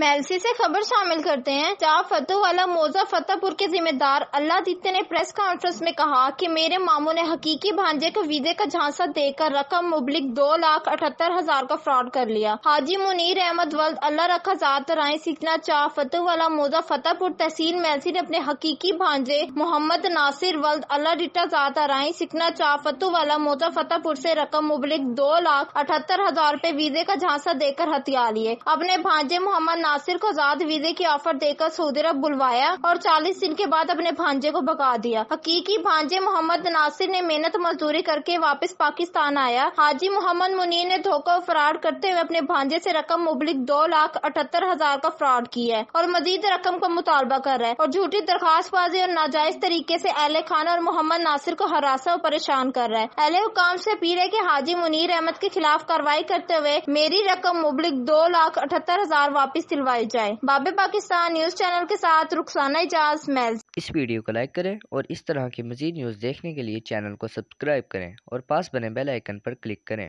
मेलसी से खबर शामिल करते हैं जहाँ फतेह वाला मोजा फतेहपुर के जिम्मेदार अल्लाह दीते ने प्रेस कॉन्फ्रेंस में कहा कि मेरे मामू ने हकीकी भांजे के वीजे का झांसा देकर रकम मुबलिक दो लाख अठहत्तर हजार का फ्रॉड कर लिया हाजी मुनीर अहमद वल्द अल्लाह रखा जात राय सीखना चाह फतेह वाला मोजा फतेहपुर तहसील मेलसी ने अपने हकीकी भांजे मोहम्मद नासिर वल्द अल्लाह डिटा जात राय सीखना चाह फतेह वाला मोजा फतेहपुर से रकम मुबलिक दो लाख अठहत्तर हजार रूपए वीजे का झांसा देकर हथिया लिए अपने भांजे मोहम्मद नासिर को आजाद वीजे की ऑफर देकर सऊदी अरब बुलवाया और चालीस दिन के बाद अपने भांजे को भगा दिया हकीकी भांजे मोहम्मद नासिर ने मेहनत मजदूरी करके वापस पाकिस्तान आया हाजी मोहम्मद मुनीर ने धोखा और फरार करते हुए अपने भांजे से रकम मुबलिक दो लाख अठहत्तर हजार का फ्रॉड किया है और मजीद रकम का मुतालबा कर रहा है और झूठी बाजी और नाजायज तरीके ऐसी अहल खान और मोहम्मद नासिर को हरासा और परेशान कर रहा है अहले हुकाम ऐसी अपील है की हाजी मुनीर अहमद के खिलाफ कार्रवाई करते हुए मेरी रकम मुबलिक दो लाख अठहत्तर हजार वापिस खिलवाई जाए बाबे पाकिस्तान न्यूज चैनल के साथ रुखसाना इजाज मैज इस वीडियो को लाइक करें और इस तरह की मजीद न्यूज देखने के लिए चैनल को सब्सक्राइब करें और पास बने बेल आइकन पर क्लिक करें